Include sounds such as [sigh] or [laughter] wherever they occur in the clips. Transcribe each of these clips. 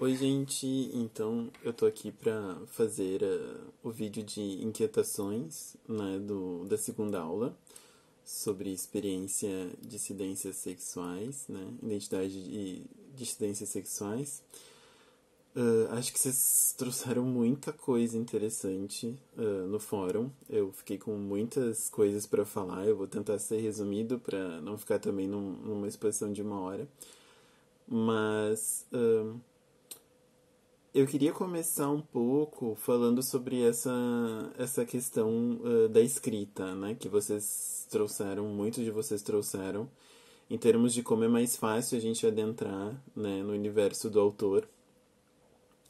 Oi, gente! Então, eu tô aqui para fazer uh, o vídeo de inquietações né, do, da segunda aula sobre experiência dissidências sexuais, né, identidade e dissidências sexuais. Uh, acho que vocês trouxeram muita coisa interessante uh, no fórum. Eu fiquei com muitas coisas para falar. Eu vou tentar ser resumido para não ficar também num, numa exposição de uma hora. Mas uh, eu queria começar um pouco falando sobre essa, essa questão da escrita, né? Que vocês trouxeram, muitos de vocês trouxeram, em termos de como é mais fácil a gente adentrar né, no universo do autor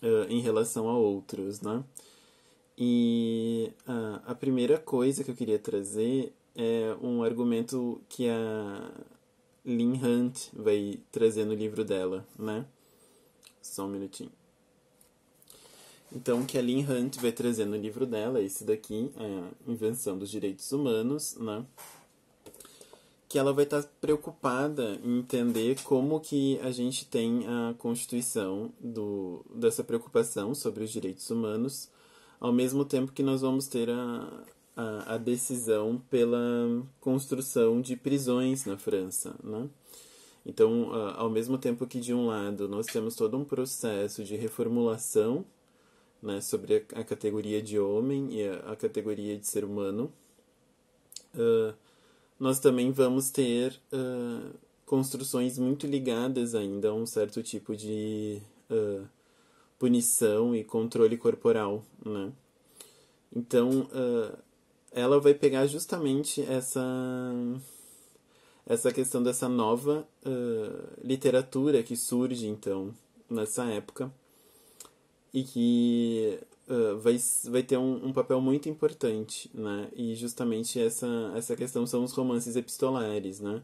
uh, em relação a outros, né? E uh, a primeira coisa que eu queria trazer é um argumento que a Lynn Hunt vai trazer no livro dela, né? Só um minutinho. Então, que a Lynn Hunt vai trazer no livro dela, é esse daqui, a é Invenção dos Direitos Humanos, né? que ela vai estar tá preocupada em entender como que a gente tem a constituição do, dessa preocupação sobre os direitos humanos, ao mesmo tempo que nós vamos ter a, a, a decisão pela construção de prisões na França, né? Então, ao mesmo tempo que de um lado nós temos todo um processo de reformulação né, sobre a, categoria de homem e a, categoria de ser humano, uh, nós também vamos ter uh, construções muito ligadas ainda a um certo tipo de uh, punição e controle corporal, né? Então, uh, ela vai pegar justamente essa essa questão dessa nova literatura que surge então nessa época e que eh, vai, vai ter um, um, papel muito importante, né? E justamente essa, essa questão são os romances epistolares, né?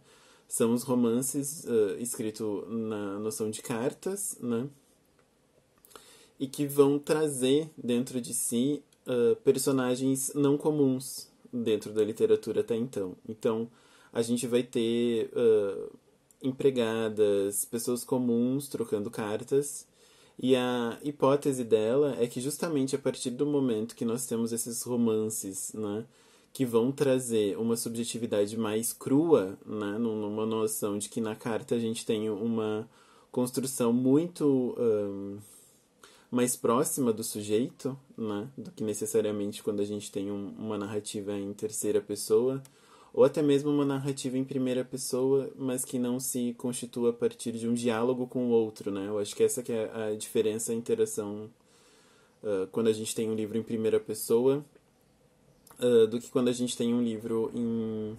São os romances uh, eh, escritos na noção de cartas, né? E que vão trazer dentro de si uh, personagens não comuns dentro da literatura até então. Então, a gente vai ter empregadas, pessoas comuns trocando cartas, e a hipótese dela é que justamente a partir do momento que nós temos esses romances, né, que vão trazer uma subjetividade mais crua, né, numa noção de que na carta a gente tem uma construção muito um, mais próxima do sujeito, né, do que necessariamente quando a gente tem um, uma narrativa em terceira pessoa ou até mesmo uma narrativa em primeira pessoa, mas que não se constitua a partir de um diálogo com o outro, né? Eu acho que essa que é a diferença, a interação uh, quando a gente tem um livro em primeira pessoa uh, do que quando a gente tem um livro em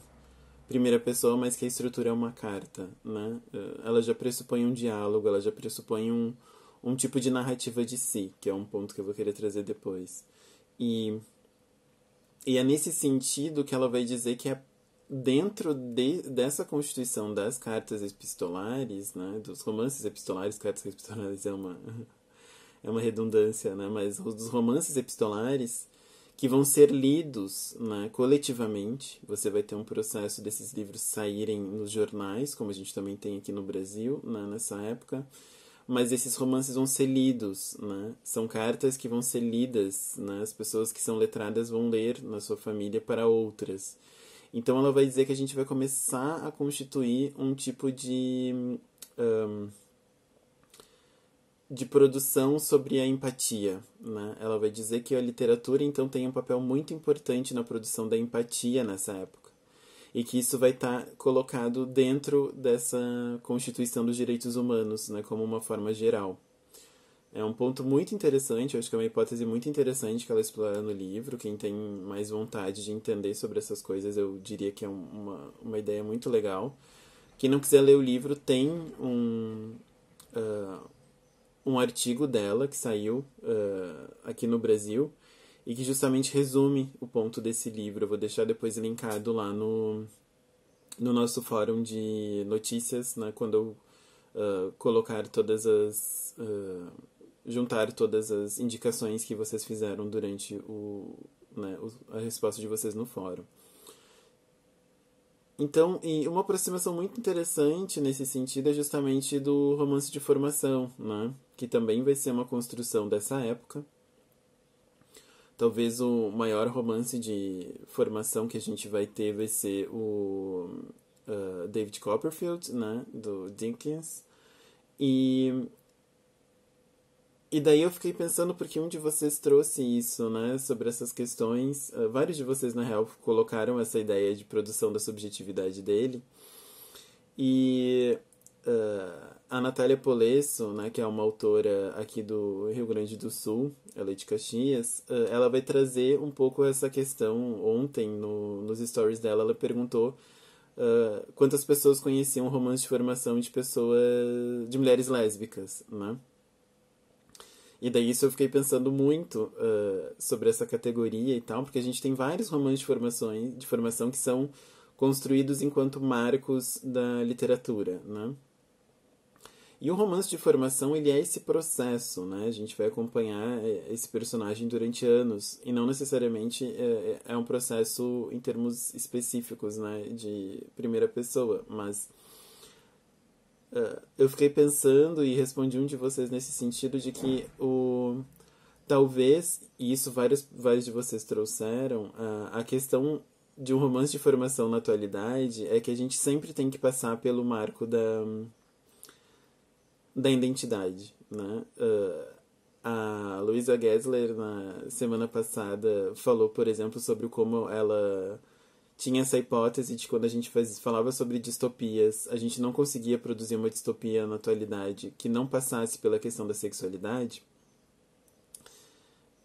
primeira pessoa, mas que a estrutura é uma carta, né? Uh, ela já pressupõe um diálogo, ela já pressupõe um, um tipo de narrativa de si, que é um ponto que eu vou querer trazer depois. E... E é nesse sentido que ela vai dizer que é dentro de, dessa constituição das cartas epistolares, né, dos romances epistolares, cartas epistolares é uma, [laughs] é uma redundância, né, mas dos romances epistolares que vão ser lidos né, coletivamente, você vai ter um processo desses livros saírem nos jornais, como a gente também tem aqui no Brasil né, nessa época, mas esses romances vão ser lidos, né? São cartas que vão ser lidas, né? As pessoas que são letradas vão ler na sua família para outras. Então ela vai dizer que a gente vai começar a constituir um tipo de. Um, de produção sobre a empatia. Né? Ela vai dizer que a literatura, então, tem um papel muito importante na produção da empatia nessa época. E que isso vai estar tá colocado dentro dessa Constituição dos Direitos Humanos, né, como uma forma geral. É um ponto muito interessante, eu acho que é uma hipótese muito interessante que ela explora no livro. Quem tem mais vontade de entender sobre essas coisas, eu diria que é uma, uma ideia muito legal. Quem não quiser ler o livro, tem um, uh, um artigo dela que saiu uh, aqui no Brasil e que justamente resume o ponto desse livro. Eu vou deixar depois linkado lá no, no nosso fórum de notícias, né, quando eu uh, colocar todas as juntar todas as indicações que vocês fizeram durante o, né, a resposta de vocês no fórum. Então, e uma aproximação muito interessante nesse sentido é justamente do romance de formação, né? que também vai ser uma construção dessa época. Talvez o maior romance de formação que a gente vai ter vai ser o uh, David Copperfield, né? do Dickens. E e daí eu fiquei pensando porque um de vocês trouxe isso, né, sobre essas questões. Uh, vários de vocês, na real, colocaram essa ideia de produção da subjetividade dele. E uh, a Natália Polesso, né, que é uma autora aqui do Rio Grande do Sul, ela é de Caxias, uh, ela vai trazer um pouco essa questão. Ontem, no, nos stories dela, ela perguntou quantas pessoas conheciam romance de formação de pessoas, de mulheres lésbicas, né? E daí isso eu fiquei pensando muito uh, sobre essa categoria e tal, porque a gente tem vários romances de, formações, de formação que são construídos enquanto marcos da literatura, né? E o romance de formação, ele é esse processo, né? A gente vai acompanhar é, esse personagem durante anos, e não necessariamente é, é, é um processo em termos específicos, né, de primeira pessoa, mas ah, eu fiquei pensando e respondi um de vocês nesse sentido de que o talvez e isso vários vários de vocês trouxeram a questão de um romance de formação na atualidade é que a gente sempre tem que passar pelo marco da da identidade, né? Uh, a Luisa Gessler na semana passada falou, por exemplo, sobre como ela tinha essa hipótese de quando a gente faz, falava sobre distopias, a gente não conseguia produzir uma distopia na atualidade que não passasse pela questão da sexualidade.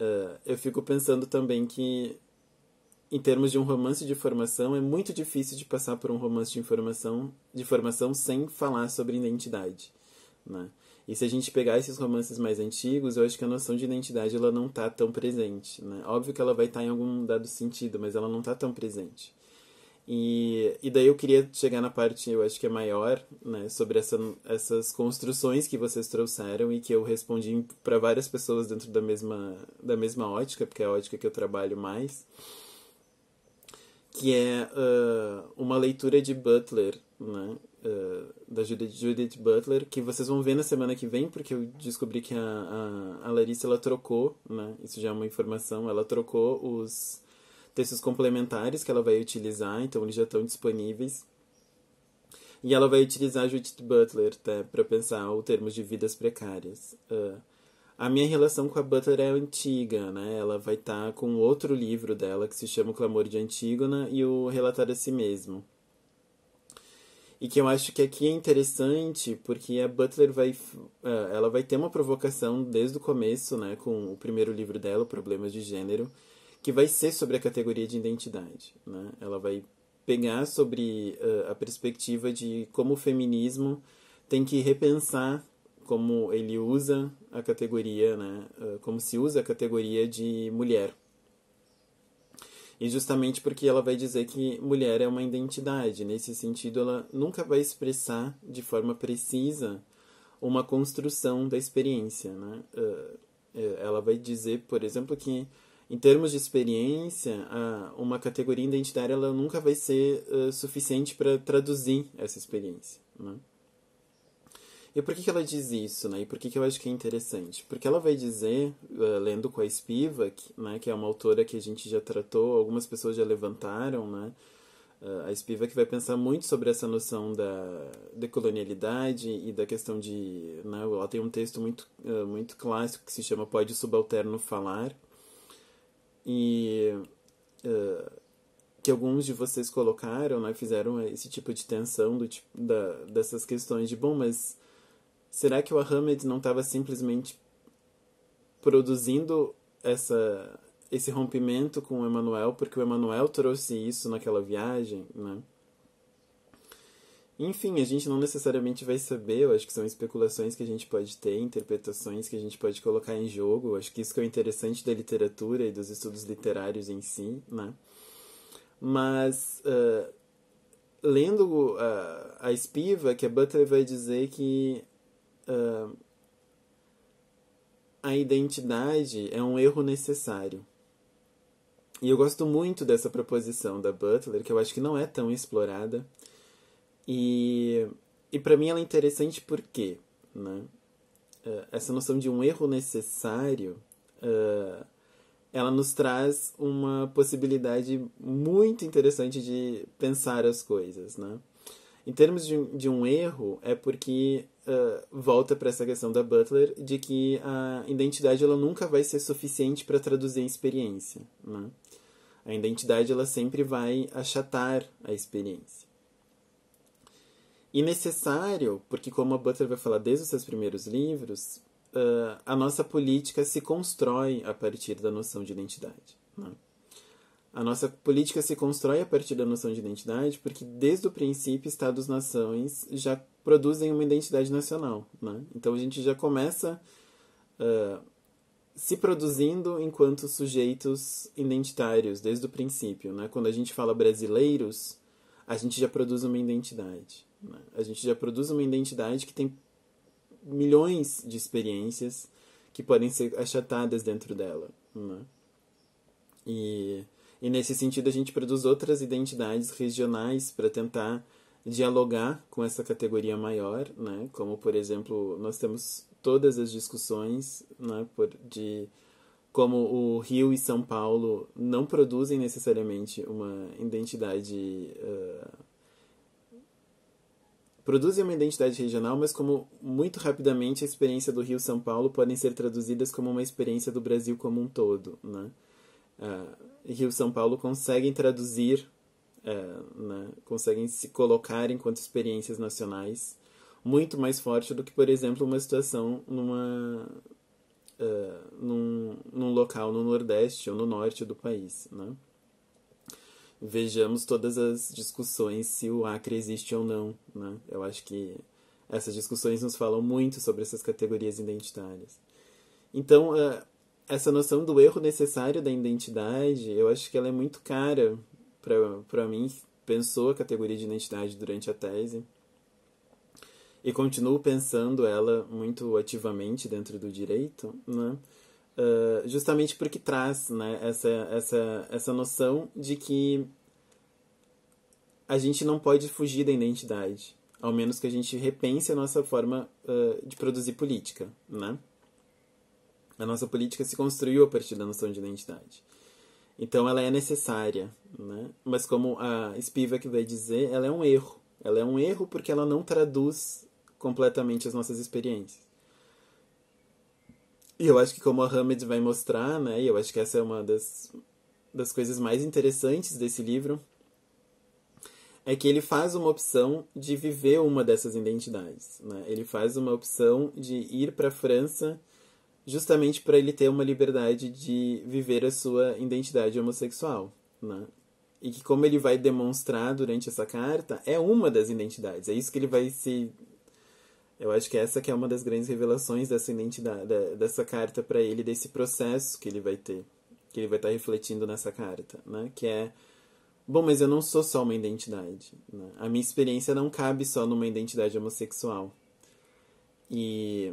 Uh, eu fico pensando também que, em termos de um romance de formação, é muito difícil de passar por um romance de informação, de formação sem falar sobre identidade, né? E se a gente pegar esses romances mais antigos, eu acho que a noção de identidade ela não está tão presente, né? Óbvio que ela vai estar tá em algum dado sentido, mas ela não está tão presente. E, e daí eu queria chegar na parte, eu acho que é maior, né, sobre essa, essas construções que vocês trouxeram e que eu respondi para várias pessoas dentro da mesma, da mesma ótica, porque é a ótica que eu trabalho mais, que é uh, uma leitura de Butler, né, uh, da Judith, Judith, Butler, que vocês vão ver na semana que vem, porque eu descobri que a, a, a Larissa ela trocou, né, isso já é uma informação, ela trocou os preços complementares que ela vai utilizar, então eles já estão disponíveis. E ela vai utilizar Judith Butler tá, para pensar o termo de vidas precárias. Uh, a minha relação com a Butler é antiga, né? Ela vai estar tá com outro livro dela que se chama O Clamor de Antígona e o Relatar a Si Mesmo. E que eu acho que aqui é interessante porque a Butler vai, ah, ela vai ter uma provocação desde o começo, né? Com o primeiro livro dela, Problemas de Gênero que vai ser sobre a categoria de identidade. Né? Ela vai pegar sobre uh, a perspectiva de como o feminismo tem que repensar como ele usa a categoria, né? Uh, como se usa a categoria de mulher. E justamente porque ela vai dizer que mulher é uma identidade, nesse sentido, ela nunca vai expressar de forma precisa uma construção da experiência. Né? Uh, ela vai dizer, por exemplo, que em termos de experiência, uma categoria identitária ela nunca vai ser suficiente para traduzir essa experiência. Né? E por que, que ela diz isso? Né? E por que, que eu acho que é interessante? Porque ela vai dizer, lendo com a Spivak, né, que é uma autora que a gente já tratou, algumas pessoas já levantaram, né? a Spivak vai pensar muito sobre essa noção da decolonialidade e da questão de. Né, ela tem um texto muito, muito clássico que se chama Pode Subalterno Falar e uh, que alguns de vocês colocaram, né, fizeram esse tipo de tensão do, da, dessas questões de, bom, mas será que o Ahmed não estava simplesmente produzindo essa, esse rompimento com o Emanuel, porque o Emanuel trouxe isso naquela viagem, né? Enfim, a gente não necessariamente vai saber, eu acho que são especulações que a gente pode ter, interpretações que a gente pode colocar em jogo. Eu acho que isso que é o interessante da literatura e dos estudos literários em si, né? Mas uh, lendo uh, a espiva, que a Butler vai dizer que uh, a identidade é um erro necessário. E eu gosto muito dessa proposição da Butler, que eu acho que não é tão explorada, e, e para mim ela é interessante porque né, é, essa noção de um erro necessário é, ela nos traz uma possibilidade muito interessante de pensar as coisas. Né? Em termos de, de um erro, é porque é, volta para essa questão da Butler de que a identidade ela nunca vai ser suficiente para traduzir a experiência. Né? A identidade ela sempre vai achatar a experiência. E necessário, porque como a Butler vai falar desde os seus primeiros livros, uh, a nossa política se constrói a partir da noção de identidade. Né? A nossa política se constrói a partir da noção de identidade porque desde o princípio Estados-nações já produzem uma identidade nacional. Né? Então a gente já começa uh, se produzindo enquanto sujeitos identitários desde o princípio. Né? Quando a gente fala brasileiros, a gente já produz uma identidade. A gente já produz uma identidade que tem milhões de experiências que podem ser achatadas dentro dela. Né? E, e nesse sentido, a gente produz outras identidades regionais para tentar dialogar com essa categoria maior, né? como, por exemplo, nós temos todas as discussões né, por, de como o Rio e São Paulo não produzem necessariamente uma identidade. Uh, produzem uma identidade regional, mas como muito rapidamente a experiência do Rio-São Paulo podem ser traduzidas como uma experiência do Brasil como um todo, né? Uh, Rio-São Paulo conseguem traduzir, uh, né? conseguem se colocar enquanto experiências nacionais muito mais forte do que, por exemplo, uma situação numa, uh, num, num local no Nordeste ou no Norte do país, né? vejamos todas as discussões se o Acre existe ou não. Né? Eu acho que essas discussões nos falam muito sobre essas categorias identitárias. Então, eh, essa noção do erro necessário da identidade, eu acho que ela é muito cara para mim, pensou a categoria de identidade durante a tese. E continuo pensando ela muito ativamente dentro do direito, né? Ah, justamente porque traz né, essa, essa, essa noção de que a gente não pode fugir da identidade, ao menos que a gente repense a nossa forma uh, de produzir política. Né? A nossa política se construiu a partir da noção de identidade. Então ela é necessária, né? mas como a Spivak vai dizer, ela é um erro. Ela é um erro porque ela não traduz completamente as nossas experiências. E eu acho que como a Hamed vai mostrar, né? E eu acho que essa é uma das, das coisas mais interessantes desse livro. É que ele faz uma opção de viver uma dessas identidades. Né? Ele faz uma opção de ir para a França justamente para ele ter uma liberdade de viver a sua identidade homossexual. Né? E que, como ele vai demonstrar durante essa carta, é uma das identidades. É isso que ele vai se eu acho que essa que é uma das grandes revelações dessa identidade, dessa carta para ele, desse processo que ele vai ter, que ele vai estar tá refletindo nessa carta, né? Que é bom, mas eu não sou só uma identidade. Né? A minha experiência não cabe só numa identidade homossexual. E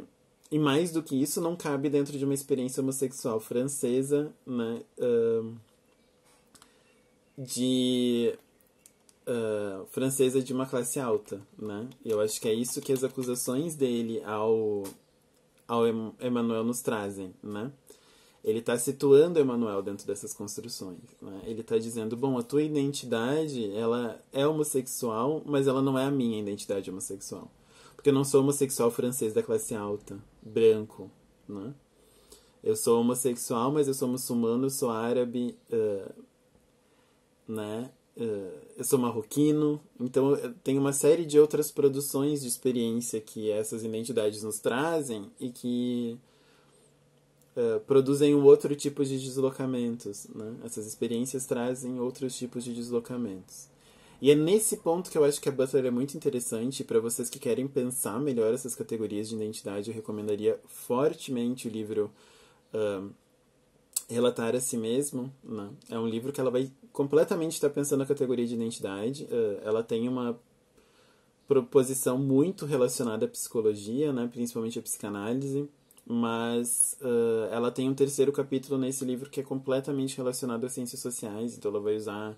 e mais do que isso, não cabe dentro de uma experiência homossexual francesa, né? Uh, de uh, francesa de uma classe alta, né? Eu acho que é isso que as acusações dele ao, ao Emmanuel nos trazem, né? Ele está situando Emmanuel dentro dessas construções. Né? Ele está dizendo, bom, a tua identidade ela é homossexual, mas ela não é a minha identidade homossexual. Porque eu não sou homossexual francês da classe alta, branco, né? Eu sou homossexual, mas eu sou muçulmano, eu sou árabe, uh, né? Eh, eu sou marroquino, então eh, tem uma série de outras produções de experiência que essas identidades nos trazem e que uh, produzem um outro tipo de deslocamentos. Né? Essas experiências trazem outros tipos de deslocamentos. E é nesse ponto que eu acho que a Butler é muito interessante. Para vocês que querem pensar melhor essas categorias de identidade, eu recomendaria fortemente o livro. Uh, Relatar a si mesmo né? é um livro que ela vai completamente estar pensando na categoria de identidade. É, ela tem uma proposição muito relacionada à psicologia, né? principalmente à psicanálise, mas uh, ela tem um terceiro capítulo nesse livro que é completamente relacionado às ciências sociais, então ela vai usar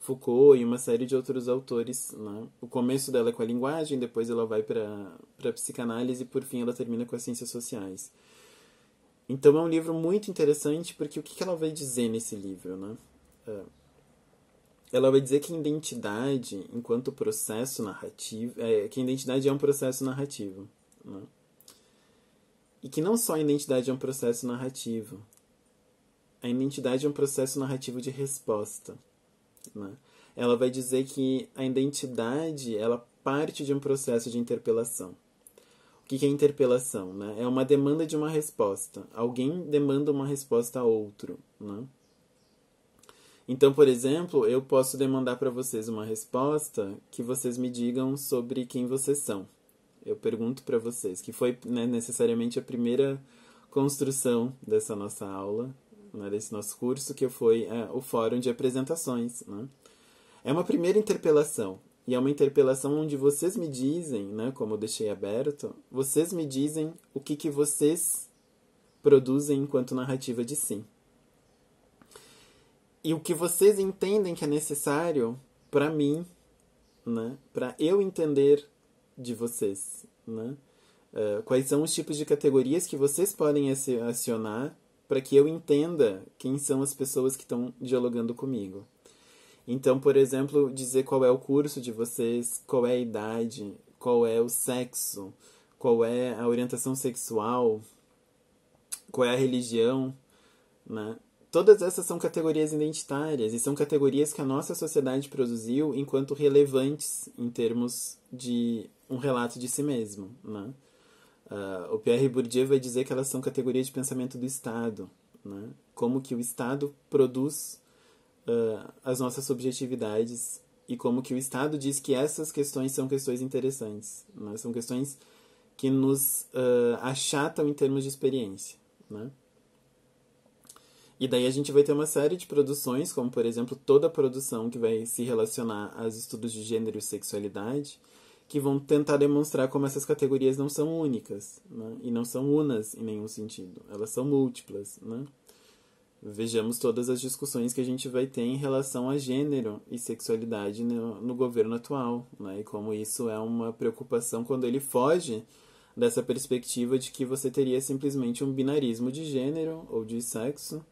Foucault e uma série de outros autores. Né? O começo dela é com a linguagem, depois ela vai para a psicanálise e por fim ela termina com as ciências sociais. Então é um livro muito interessante porque o que ela vai dizer nesse livro, né? É. Ela vai dizer que a identidade, enquanto processo narrativo, é, que a identidade é um processo narrativo, né? E que não só a identidade é um processo narrativo, a identidade é um processo narrativo de resposta. Né? Ela vai dizer que a identidade ela parte de um processo de interpelação. O que é interpelação? Né? É uma demanda de uma resposta. Alguém demanda uma resposta a outro. Né? Então, por exemplo, eu posso demandar para vocês uma resposta que vocês me digam sobre quem vocês são. Eu pergunto para vocês, que foi né, necessariamente a primeira construção dessa nossa aula, né, desse nosso curso, que foi é, o fórum de apresentações. Né? É uma primeira interpelação. E é uma interpelação onde vocês me dizem, né, como eu deixei aberto, vocês me dizem o que, que vocês produzem enquanto narrativa de si. E o que vocês entendem que é necessário para mim, né, para eu entender de vocês. Né? Uh, quais são os tipos de categorias que vocês podem acionar para que eu entenda quem são as pessoas que estão dialogando comigo. Então, por exemplo, dizer qual é o curso de vocês, qual é a idade, qual é o sexo, qual é a orientação sexual, qual é a religião, né? Todas essas são categorias identitárias e são categorias que a nossa sociedade produziu enquanto relevantes em termos de um relato de si mesmo, né? Uh, o Pierre Bourdieu vai dizer que elas são categorias de pensamento do Estado, né? Como que o Estado produz uh, as nossas subjetividades e como que o Estado diz que essas questões são questões interessantes, né? são questões que nos uh, achatam em termos de experiência. Né? E daí a gente vai ter uma série de produções, como por exemplo toda a produção que vai se relacionar aos estudos de gênero e sexualidade, que vão tentar demonstrar como essas categorias não são únicas né? e não são unas em nenhum sentido, elas são múltiplas. Né? Vejamos todas as discussões que a gente vai ter em relação a gênero e sexualidade no, no governo atual, né? e como isso é uma preocupação quando ele foge dessa perspectiva de que você teria simplesmente um binarismo de gênero ou de sexo,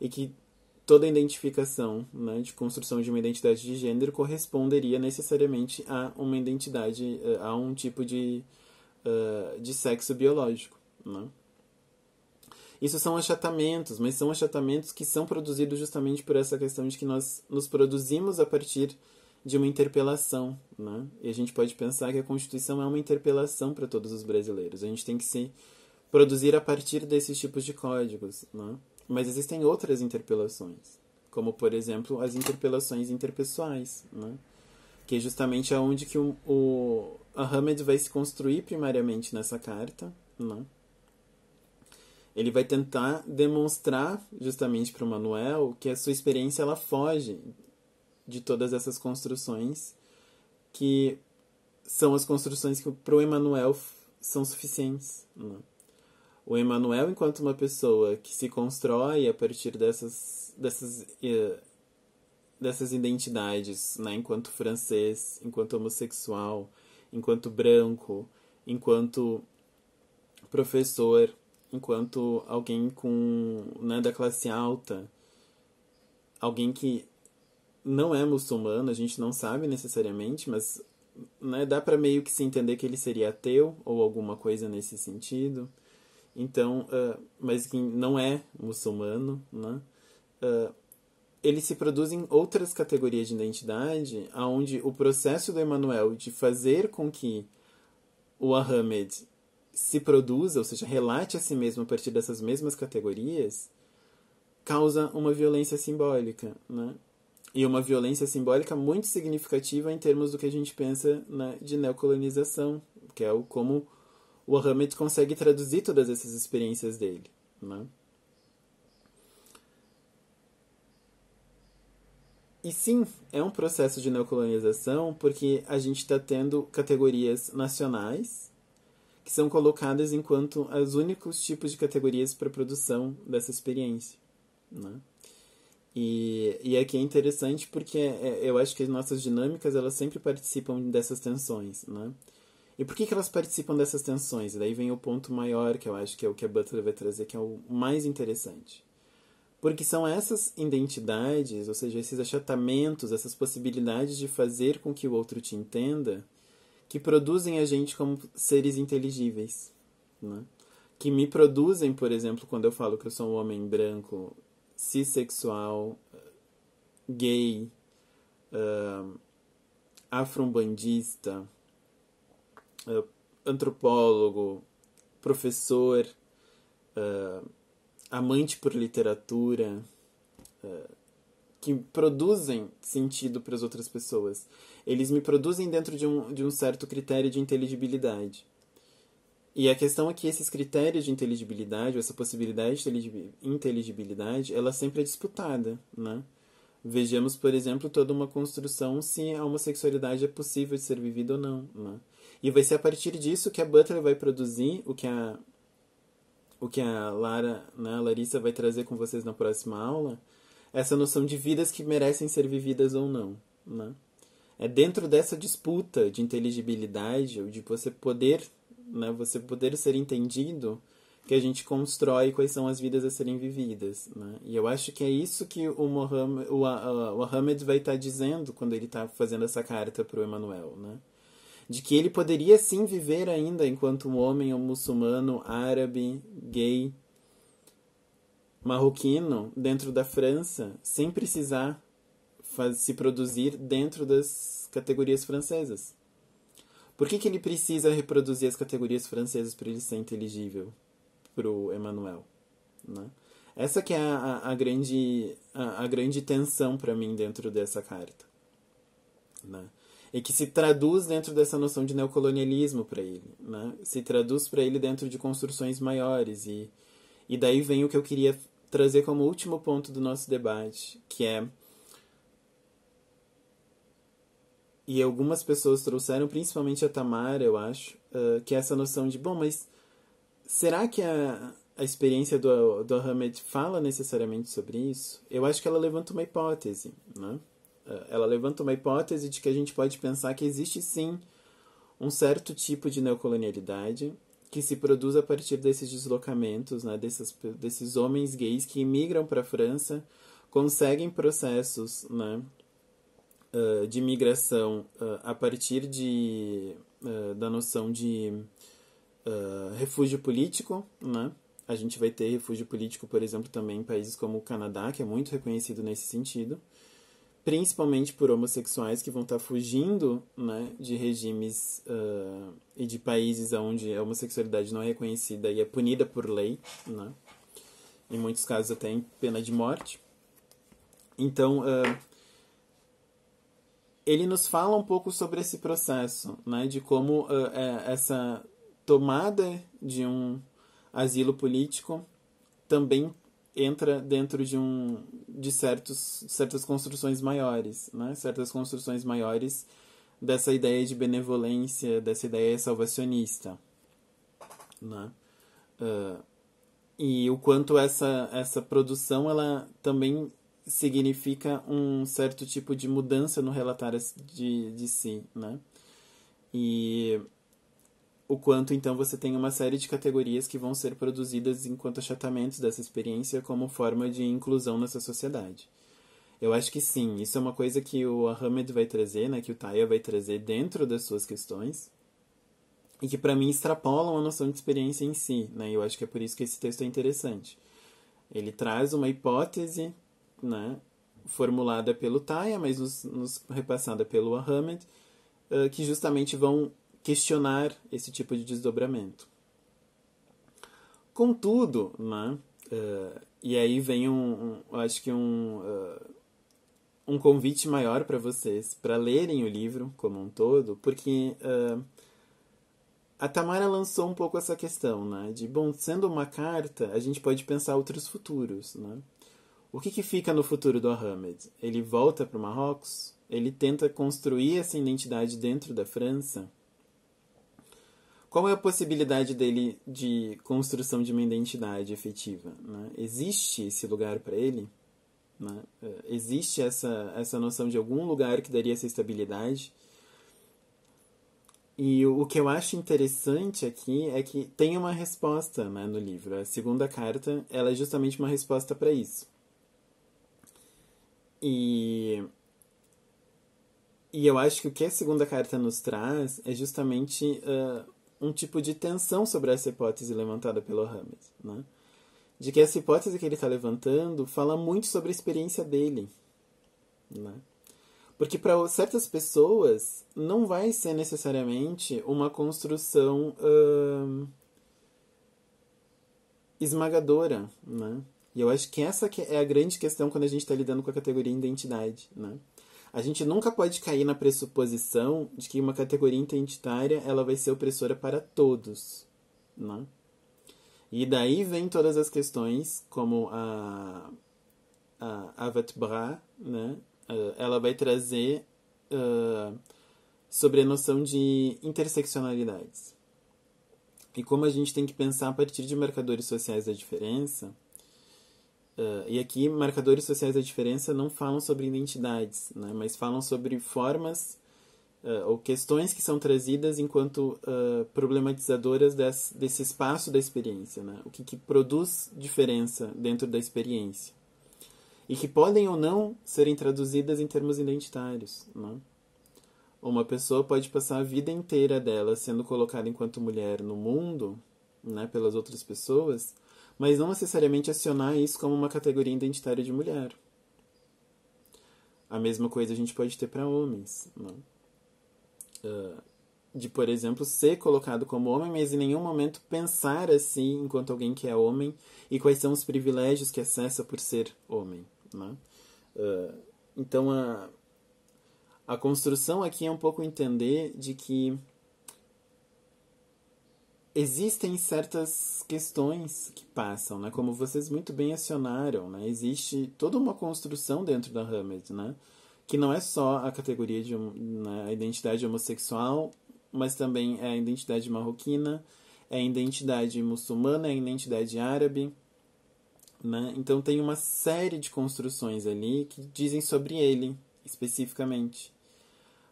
e que toda identificação né, de construção de uma identidade de gênero corresponderia necessariamente a uma identidade, eh, a um tipo de, eh, de sexo biológico. Né? Isso são achatamentos, mas são achatamentos que são produzidos justamente por essa questão de que nós nos produzimos a partir de uma interpelação. Né? E a gente pode pensar que a Constituição é uma interpelação para todos os brasileiros. A gente tem que se produzir a partir desses tipos de códigos. Né? Mas existem outras interpelações, como, por exemplo, as interpelações interpessoais, né? que é justamente aonde que o, o Ahmed vai se construir primariamente nessa carta. Né? ele vai tentar demonstrar justamente para o Manuel que a sua experiência ela foge de todas essas construções que são as construções que para o Emanuel são suficientes. Né? O Emanuel, enquanto uma pessoa que se constrói a partir dessas, dessas, eh, dessas identidades, né? enquanto francês, enquanto homossexual, enquanto branco, enquanto professor, enquanto alguém com né, da classe alta, alguém que não é muçulmano, a gente não sabe necessariamente, mas né, dá para meio que se entender que ele seria ateu ou alguma coisa nesse sentido. Então, uh, mas que não é muçulmano, né? Uh, ele se produz em outras categorias de identidade, aonde o processo do Emmanuel de fazer com que o Ahmed se produza, ou seja, relate a si mesmo a partir dessas mesmas categorias, causa uma violência simbólica, né? E uma violência simbólica muito significativa em termos do que a gente pensa né, de neocolonização, que é o como o Ahmed consegue traduzir todas essas experiências dele, né? E sim, é um processo de neocolonização porque a gente está tendo categorias nacionais que são colocadas enquanto os únicos tipos de categorias para produção dessa experiência. Né? E, e aqui é, é interessante porque é, é, eu acho que as nossas dinâmicas elas sempre participam dessas tensões. Né? E por que, que elas participam dessas tensões? E daí vem o ponto maior que eu acho que é o que a Butler vai trazer, que é o mais interessante. Porque são essas identidades, ou seja, esses achatamentos, essas possibilidades de fazer com que o outro te entenda, que produzem a gente como seres inteligíveis, né? que me produzem, por exemplo, quando eu falo que eu sou um homem branco, cissexual, gay, uh, afrombandista, uh, antropólogo, professor, uh, amante por literatura, uh, que produzem sentido para as outras pessoas eles me produzem dentro de um, de um certo critério de inteligibilidade. E a questão é que esses critérios de inteligibilidade, essa possibilidade de inteligibilidade, ela sempre é disputada, né? Vejamos, por exemplo, toda uma construção se a homossexualidade é possível de ser vivida ou não, né? E vai ser a partir disso que a Butler vai produzir o que a o que a Lara, né, a Larissa vai trazer com vocês na próxima aula, essa noção de vidas que merecem ser vividas ou não, né? é dentro dessa disputa de inteligibilidade ou de você poder, né, você poder ser entendido que a gente constrói quais são as vidas a serem vividas, né? E eu acho que é isso que o Mohammed, o, o, o vai estar tá dizendo quando ele está fazendo essa carta para o Emmanuel, né? De que ele poderia sim viver ainda enquanto um homem um muçulmano, árabe, gay, marroquino dentro da França, sem precisar faz, se produzir dentro das categorias francesas. Por que, que ele precisa reproduzir as categorias francesas para ele ser inteligível para o Emmanuel? Né? Essa que é a, a, grande, a, a, grande tensão para mim dentro dessa carta. Né? E que se traduz dentro dessa noção de neocolonialismo para ele. Né? Se traduz para ele dentro de construções maiores. E, e daí vem o que eu queria trazer como último ponto do nosso debate, que é e algumas pessoas trouxeram, principalmente a Tamara, eu acho, uh, que é essa noção de, bom, mas será que a, a experiência do, do Ahmed fala necessariamente sobre isso? Eu acho que ela levanta uma hipótese, né? Uh, ela levanta uma hipótese de que a gente pode pensar que existe sim um certo tipo de neocolonialidade que se produz a partir desses deslocamentos, né, desses, desses homens gays que imigram para a França, conseguem processos né, ah, de migração uh, a partir de, uh, da noção de refúgio político, né? A gente vai ter refúgio político, por exemplo, também em países como o Canadá, que é muito reconhecido nesse sentido, principalmente por homossexuais que vão estar fugindo né, de regimes e de países onde a homossexualidade não é reconhecida e é punida por lei, né? em muitos casos até em pena de morte. Então, uh, ele nos fala um pouco sobre esse processo, né, de como uh, é, essa tomada de um asilo político também entra dentro de um de certos certas construções maiores, né, certas construções maiores dessa ideia de benevolência, dessa ideia salvacionista, né. Uh, e o quanto essa essa produção ela também significa um certo tipo de mudança no relatar de, de si, né? E o quanto então você tem uma série de categorias que vão ser produzidas enquanto achatamentos dessa experiência como forma de inclusão nessa sociedade. Eu acho que sim, isso é uma coisa que o Ahmed vai trazer, né, que o Taya vai trazer dentro das suas questões e que para mim extrapolam a noção de experiência em si, né? Eu acho que é por isso que esse texto é interessante. Ele traz uma hipótese né, formulada pelo Taya, mas nos, nos repassada pelo Ahmed, uh, que justamente vão questionar esse tipo de desdobramento. Contudo, né, uh, e aí vem um, um acho que um, uh, um convite maior para vocês, para lerem o livro como um todo, porque a Tamara lançou um pouco essa questão, né, de, bom, sendo uma carta, a gente pode pensar outros futuros, né, o que, que fica no futuro do Ahmed? Ele volta para o Marrocos? Ele tenta construir essa identidade dentro da França? Qual é a possibilidade dele de construção de uma identidade efetiva? Né? Existe esse lugar para ele? Né? Eh, existe essa, essa noção de algum lugar que daria essa estabilidade? E o que eu acho interessante aqui é que tem uma resposta né, no livro. A segunda carta ela é justamente uma resposta para isso. E. E eu acho que o que a segunda carta nos traz é justamente uh, um tipo de tensão sobre essa hipótese levantada pelo Hammett, né? De que essa hipótese que ele está levantando fala muito sobre a experiência dele, né? Porque para certas pessoas não vai ser necessariamente uma construção uh, esmagadora, né? E eu acho que essa é a grande questão quando a gente está lidando com a categoria identidade, né? A gente nunca pode cair na pressuposição de que uma categoria identitária ela vai ser opressora para todos, né? E daí vem todas as questões como a a Avat Bra, né? Ah, ela vai trazer uh, sobre a noção de interseccionalidades. E como a gente tem que pensar a partir de marcadores sociais da diferença, Uh, e aqui, marcadores sociais da diferença não falam sobre identidades, né, mas falam sobre formas uh, ou questões que são trazidas enquanto uh, problematizadoras desse, desse espaço da experiência, né, o que, que, produz diferença dentro da experiência. E que podem ou não serem traduzidas em termos identitários. Né? Uma pessoa pode passar a vida inteira dela sendo colocada enquanto mulher no mundo, né, pelas outras pessoas, mas não necessariamente acionar isso como uma categoria identitária de mulher. A mesma coisa a gente pode ter para homens, uh, de, por exemplo, ser colocado como homem, mas em nenhum momento pensar assim enquanto alguém que é homem e quais são os privilégios que acessa por ser homem. não? Né? Uh, ah, então, a, a construção aqui é um pouco entender de que existem certas questões que passam, né? Como vocês muito bem acionaram, né? Existe toda uma construção dentro da Hamed, né? Que não é só a categoria de né, a identidade homossexual, mas também é a identidade marroquina, é a identidade muçulmana, é a identidade árabe, né? Então tem uma série de construções ali que dizem sobre ele, especificamente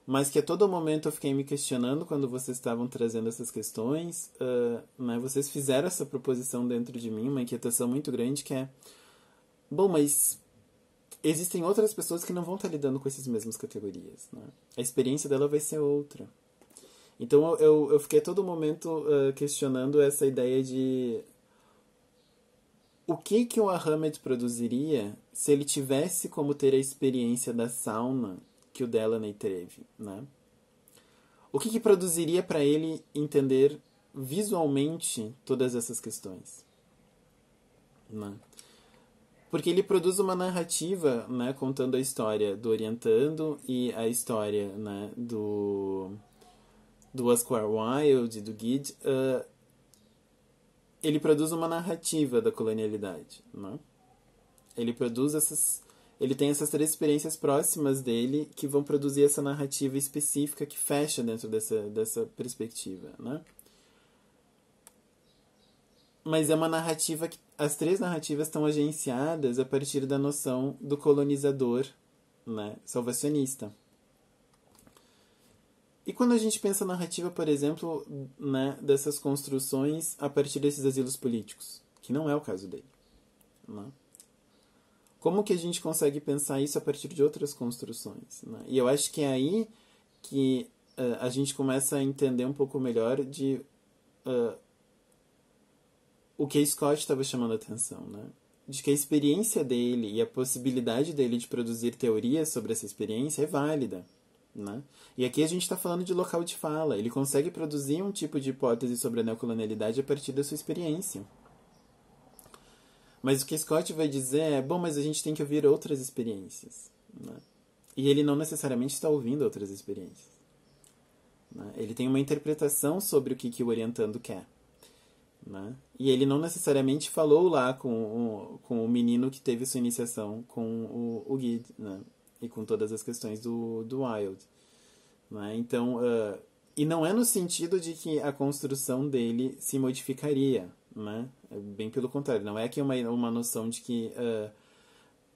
mas que a todo momento eu fiquei me questionando quando vocês estavam trazendo essas questões. Uh, né? Vocês fizeram essa proposição dentro de mim, uma inquietação muito grande que é: bom, mas existem outras pessoas que não vão estar lidando com essas mesmas categorias. Né? A experiência dela vai ser outra. Então eu, eu fiquei a todo momento uh, questionando essa ideia de o que que o Ahmed produziria se ele tivesse como ter a experiência da sauna que o Delaney teve, né? O que, que produziria para ele entender visualmente todas essas questões? Né? Porque ele produz uma narrativa, né, contando a história do Orientando e a história, né, do do Oscar Wilde, do Guide, uh, ah, ele produz uma narrativa da colonialidade, né? Ele produz essas ele tem essas três experiências próximas dele que vão produzir essa narrativa específica que fecha dentro dessa, dessa perspectiva, né? Mas é uma narrativa que as três narrativas estão agenciadas a partir da noção do colonizador, né, salvacionista. E quando a gente pensa narrativa, por exemplo, né, dessas construções a partir desses asilos políticos, que não é o caso dele, né? como que a gente consegue pensar isso a partir de outras construções? Né? E eu acho que é aí que uh, a gente começa a entender um pouco melhor de uh, o que Scott estava chamando a atenção, né? De que a experiência dele e a possibilidade dele de produzir teorias sobre essa experiência é válida, né? E aqui a gente está falando de local de fala. Ele consegue produzir um tipo de hipótese sobre a neocolonialidade a partir da sua experiência. Mas o que Scott vai dizer é: bom, mas a gente tem que ouvir outras experiências. Né? E ele não necessariamente está ouvindo outras experiências. Né? Ele tem uma interpretação sobre o que, que o orientando quer. Né? E ele não necessariamente falou lá com o, com o menino que teve sua iniciação com o, o Guide, né? E com todas as questões do, do Wild. Né? Então, uh, e não é no sentido de que a construção dele se modificaria, né? É bem pelo contrário, não é que é uma, uma noção de que uh,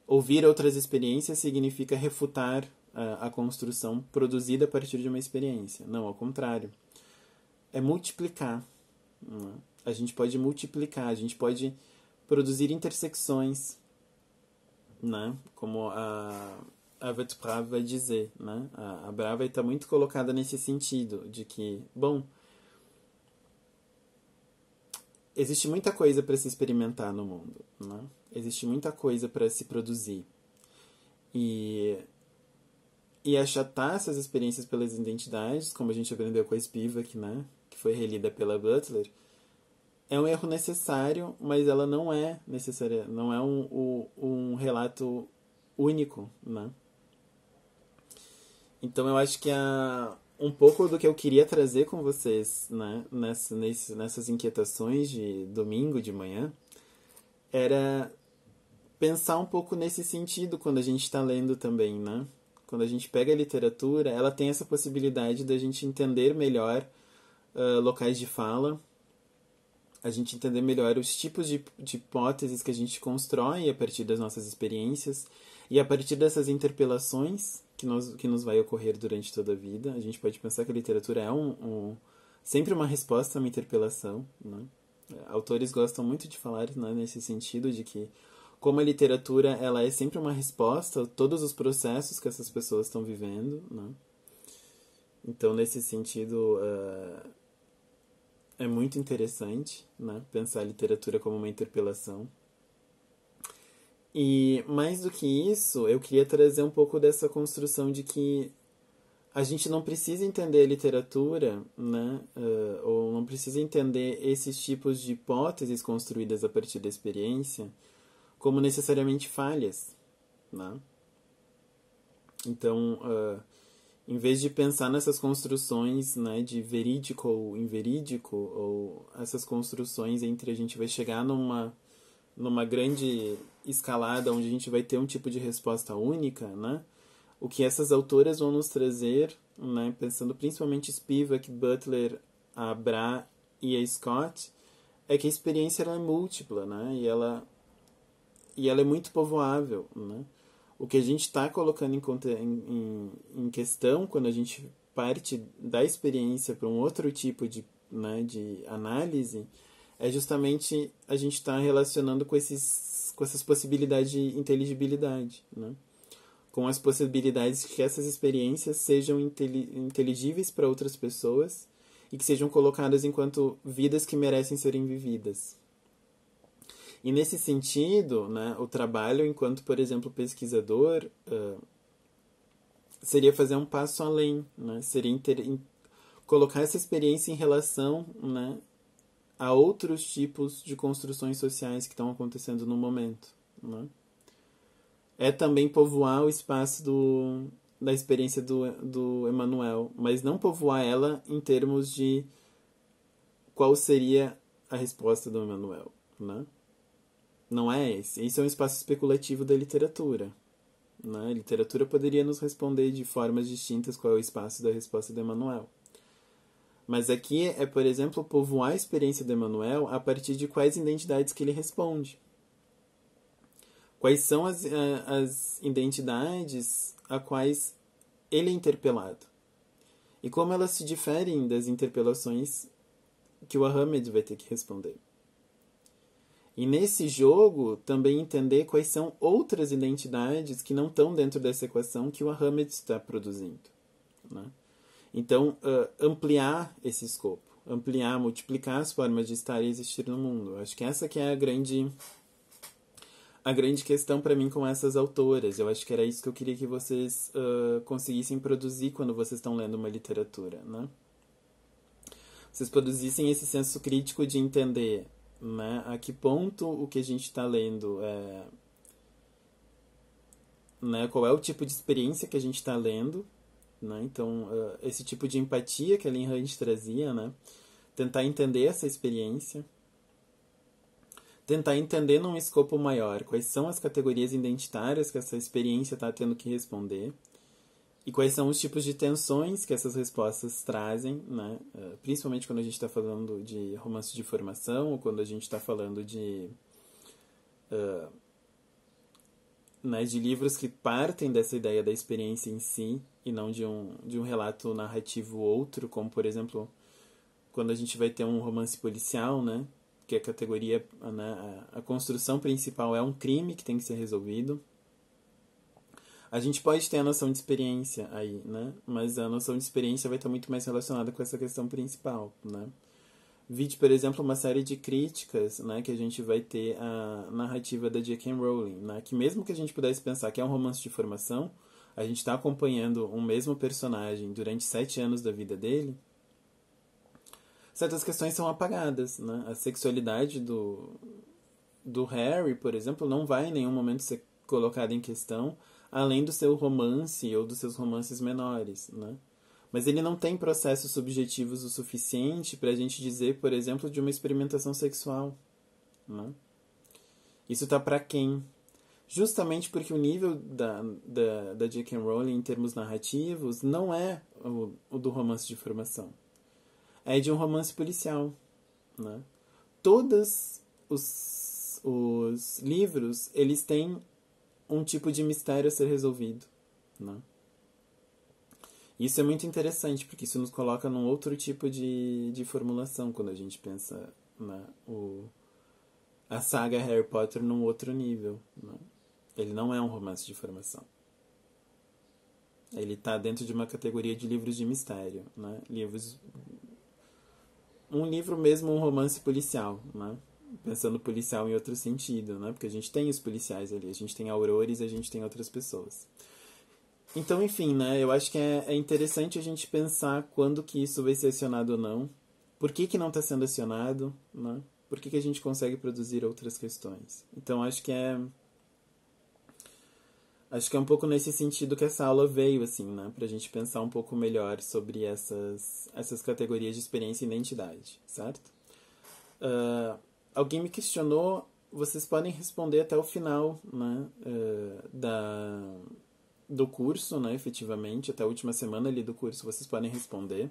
ouvir outras experiências significa refutar uh, a construção produzida a partir de uma experiência. Não, ao contrário. É multiplicar. Né? A gente pode multiplicar, a gente pode produzir intersecções, né? como a, a Vetprava vai dizer. Né? A, a Brava está muito colocada nesse sentido, de que, bom existe muita coisa para se experimentar no mundo, né? Existe muita coisa para se produzir. E e achatar essas experiências pelas identidades, como a gente aprendeu com a Spivak, né, que foi relida pela Butler, é um erro necessário, mas ela não é necessária, não é um, um, um relato único, né? Então eu acho que a um pouco do que eu queria trazer com vocês né, nessa, nesse, nessas inquietações de domingo de manhã era pensar um pouco nesse sentido quando a gente está lendo também, né? Quando a gente pega a literatura, ela tem essa possibilidade da gente entender melhor uh, locais de fala, a gente entender melhor os tipos de, de hipóteses que a gente constrói a partir das nossas experiências e a partir dessas interpelações que, nos que nos vai ocorrer durante toda a vida, a gente pode pensar que a literatura é um, um sempre uma resposta a uma interpelação. Né? Autores gostam muito de falar né, nesse sentido de que como a literatura ela é sempre uma resposta a todos os processos que essas pessoas estão vivendo, né? Então, nesse sentido, uh, é muito interessante né? pensar a literatura como uma interpelação e mais do que isso, eu queria trazer um pouco dessa construção de que a gente não precisa entender a literatura, né? Uh, ou não precisa entender esses tipos de hipóteses construídas a partir da experiência como necessariamente falhas, né? Então, uh, em vez de pensar nessas construções né, de verídico ou inverídico, ou essas construções entre a gente vai chegar numa, numa grande escalada, onde a gente vai ter um tipo de resposta única, né? O que essas autoras vão nos trazer, né? Pensando principalmente Spivak, Butler, a Bra e a Scott, é que a experiência ela é múltipla, né? E ela e ela é muito povoável, né? O que a gente está colocando em, em, em questão quando a gente parte da experiência para um outro tipo de, né, de análise é justamente a gente está relacionando com esses com essas possibilidades de inteligibilidade, né? com as possibilidades que essas experiências sejam inteligíveis para outras pessoas e que sejam colocadas enquanto vidas que merecem serem vividas. E nesse sentido, né, o trabalho, enquanto, por exemplo, pesquisador, uh, seria fazer um passo além, né? seria colocar essa experiência em relação né, a outros tipos de construções sociais que estão acontecendo no momento. Né? É também povoar o espaço do, da experiência do, do Emmanuel, mas não povoar ela em termos de qual seria a resposta do Emmanuel. Né? Não é esse. Esse é um espaço especulativo da literatura. Né? A literatura poderia nos responder de formas distintas qual é o espaço da resposta do Emmanuel. Mas aqui é, por exemplo, povoar a experiência do Emmanuel a partir de quais identidades que ele responde. Quais são as, eh, as identidades a quais ele é interpelado? E como elas se diferem das interpelações que o Ahmed vai ter que responder? E nesse jogo, também entender quais são outras identidades que não estão dentro dessa equação que o Ahmed está produzindo. Né? Então, uh, ampliar esse escopo, ampliar, multiplicar as formas de estar e existir no mundo. Acho que essa que é a grande a grande questão para mim com essas autoras. Eu acho que era isso que eu queria que vocês uh, conseguissem produzir quando vocês estão lendo uma literatura, né? Vocês produzissem esse senso crítico de entender, né? A que ponto o que a gente está lendo é, né? Qual é o tipo de experiência que a gente está lendo? Né? Então, uh, esse tipo de empatia que a Lynn Hunt trazia, né? tentar entender essa experiência, tentar entender num escopo maior quais são as categorias identitárias que essa experiência está tendo que responder e quais são os tipos de tensões que essas respostas trazem, né? Uh, principalmente quando a gente está falando de romance de formação ou quando a gente está falando de. Uh, né, de livros que partem dessa ideia da experiência em si e não de um, de um relato narrativo outro, como por exemplo quando a gente vai ter um romance policial, né, que a categoria, né, a construção principal é um crime que tem que ser resolvido. A gente pode ter a noção de experiência aí, né, mas a noção de experiência vai estar muito mais relacionada com essa questão principal, né. Vide, por exemplo, uma série de críticas né, que a gente vai ter à narrativa da J.K. Rowling, né, que mesmo que a gente pudesse pensar que é um romance de formação, a gente está acompanhando um mesmo personagem durante sete anos da vida dele, certas questões são apagadas. Né? A sexualidade do, do Harry, por exemplo, não vai em nenhum momento ser colocada em questão, além do seu romance ou dos seus romances menores. Né? mas ele não tem processos subjetivos o suficiente para a gente dizer, por exemplo, de uma experimentação sexual. Né? Isso tá para quem? Justamente porque o nível da, da, da J.K. Rowling em termos narrativos não é o, o do romance de formação. É de um romance policial. Né? Todos os, os livros, eles têm um tipo de mistério a ser resolvido. Né? Isso é muito interessante, porque isso nos coloca num outro tipo de, de formulação quando a gente pensa na, né, o, a saga Harry Potter num outro nível. Né? Ele não é um romance de formação. Ele está dentro de uma categoria de livros de mistério, né? Livros um livro mesmo um romance policial, né? Pensando policial em outro sentido, né? Porque a gente tem os policiais ali, a gente tem aurores, a gente tem outras pessoas. Então, enfim, né? Eu acho que é, é interessante a gente pensar quando que isso vai ser acionado ou não. Por que, que não está sendo acionado, né? Por que, que a gente consegue produzir outras questões? Então, acho que é... Acho que é um pouco nesse sentido que essa aula veio, assim, né? Pra gente pensar um pouco melhor sobre essas, essas categorias de experiência e identidade, certo? Uh, alguém me questionou, vocês podem responder até o final, né? Uh, da do curso, né, efetivamente, até a última semana ali do curso vocês podem responder.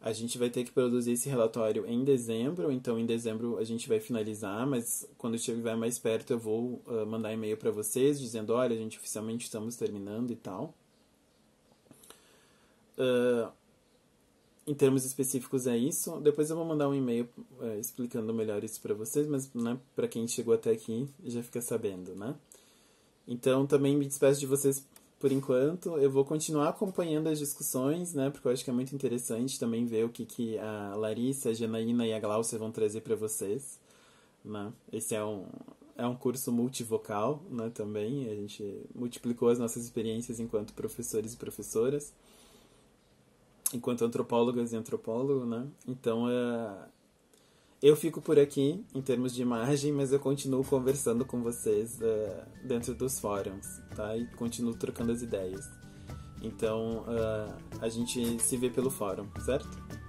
A gente vai ter que produzir esse relatório em dezembro, então em dezembro a gente vai finalizar, mas quando estiver mais perto eu vou uh, mandar e-mail para vocês dizendo: olha, a gente oficialmente estamos terminando e tal. Uh, em termos específicos é isso. Depois eu vou mandar um e-mail uh, explicando melhor isso para vocês, mas né, para quem chegou até aqui já fica sabendo, né? Então também me despeço de vocês por enquanto. Eu vou continuar acompanhando as discussões, né? Porque eu acho que é muito interessante também ver o que, que a Larissa, a Janaína e a Glaucia vão trazer para vocês. Né? Esse é um, é um curso multivocal né, também. A gente multiplicou as nossas experiências enquanto professores e professoras, enquanto antropólogas e antropólogo, né? Então, é eu fico por aqui em termos de imagem, mas eu continuo conversando com vocês uh, dentro dos fóruns, tá? E continuo trocando as ideias. Então uh, a gente se vê pelo fórum, certo?